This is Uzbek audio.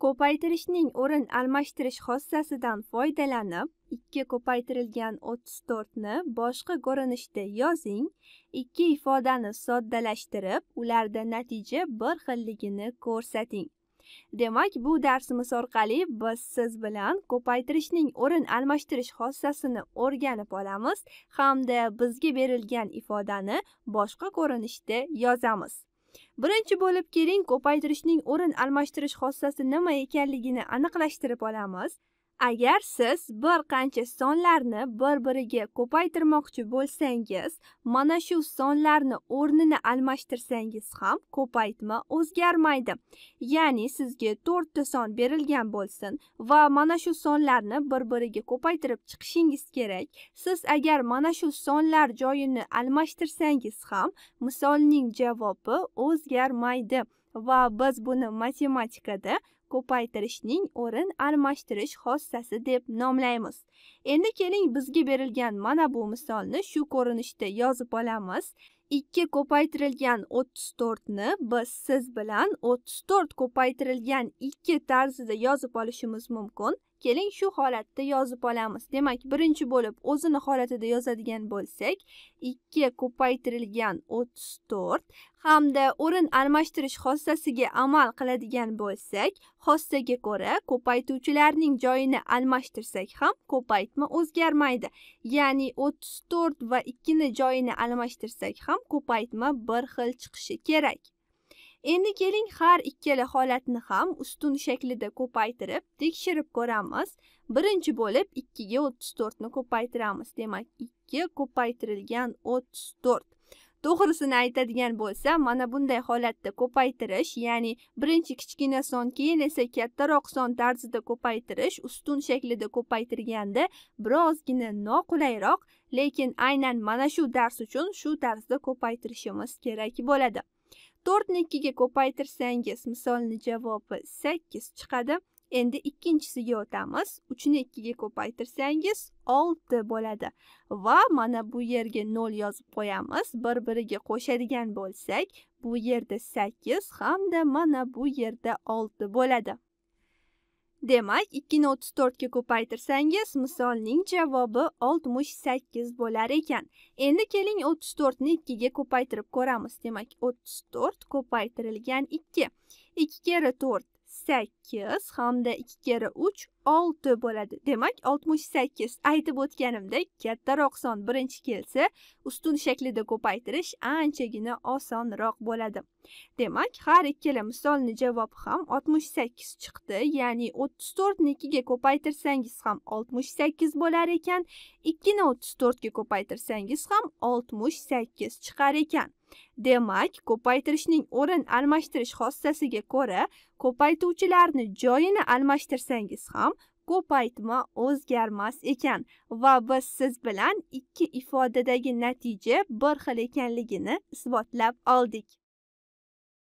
Ko'paytirishning o'rin almashtirish xossasidan foydalanib, 2 ko'paytirilgan 34 ni boshqa ko'rinishda yozing. Ikki ifodani soddalashtirib, ularda natija bir xilligini ko'rsating. Demak, bu darsimiz orqali biz siz bilan ko'paytirishning o'rin almashtirish xossasini o'rganib olamiz hamda bizga berilgan ifodani boshqa ko'rinishda yozamiz. birinchi bo'lib keling ko'paytirishning o'rin almashtirish xossasi nima ekanligini aniqlashtirib olamiz agar siz bir qancha sonlarni bir biriga ko'paytirmoqchi bo'lsangiz mana shu sonlarni o'rnini almashtirsangiz ham ko'paytma o'zgarmaydi ya'ni sizga 4 ta son berilgan bo'lsin va mana shu sonlarni bir biriga ko'paytirib chiqishingiz kerak siz agar mana shu sonlar joyini almashtirsangiz ham misolning javobi o'zgarmaydi va biz buni matematikada ko'paytirishning o'rin almashtirish xossasi deb nomlaymiz. Endi keling bizga berilgan mana bu misolni shu ko'rinishda yozib olamiz. 2 ko'paytirilgan 34 ni biz siz bilan 34 ko'paytirilgan 2 tarzida yozib olishimiz mumkin. keling shu holatda yozib olamiz demak birinchi bo'lib o'zini holatida yozadigan bo'lsak ikki ko'paytirilgan o'ttiz to'rt hamda o'rin almashtirish xossasiga amal qiladigan bo'lsak xossaga ko'ra ko'paytuvchilarning joyini almashtirsak ham ko'paytma o'zgarmaydi ya'ni o'ttiz to'rt va ikkini joyini almashtirsak ham ko'paytma bir xil chiqishi kerak endi keling har ikkala holatni ham ustun shaklida ko'paytirib tekshirib ko'ramiz birinchi bo'lib 2 ga 34 ni ko'paytiramiz demak 2 ko'paytirilgan 34. to'g'risini aytadigan bo'lsa mana bunday holatda ko'paytirish ya'ni birinchi kichkina son keyin esa kattaroq son tarzida ko'paytirish ustun shaklida ko'paytirganda birozgina noqulayroq lekin aynan mana shu dars uchun shu tarzda ko'paytirishimiz kerak bo'ladi to'rtnikiga ko'paytirsangiz misolni javobi sakkiz chiqadi endi ikkinchisiga o'tamiz uchni ikkiga ko'paytirsangiz olti bo'ladi va mana bu yerga nol yozib qo'yamiz bir biriga qo'shadigan bo'lsak bu yerda sakkiz hamda mana bu yerda olti bo'ladi Demak, 2 ni 34 ga ko'paytirsangiz, misolning javobi 68 bo'lar ekan. Endi keling 34 ni 2 ga ko'paytirib ko'ramiz. Demak, 34 ko'paytirilgan 2. 2 kere 4 sakkiz hamda ikki kira uch olti bo'ladi demak oltmish sakkiz aytib o'tganimdek kattaroq son birinchi kelsa ustun shaklida ko'paytirish anchagina osonroq bo'ladi demak har ikkala misolni javobi ham oltmish sakkiz chiqdi ya'ni o'ttiz ga ko'paytirsangiz ham oltmish sakkiz bo'lar ekan ikkini o'ttiz to'rtga ko'paytirsangiz ham oltmish sakkiz chiqar ekan Demak, ko'paytirishning o'rin almashtirish xossasiga ko'ra, ko'paytuvchilarni joyini almashtirsangiz ham ko'paytma o'zgarmas ekan va biz siz bilan ikki ifodadagi natija bir xil ekanligini isbotlab oldik.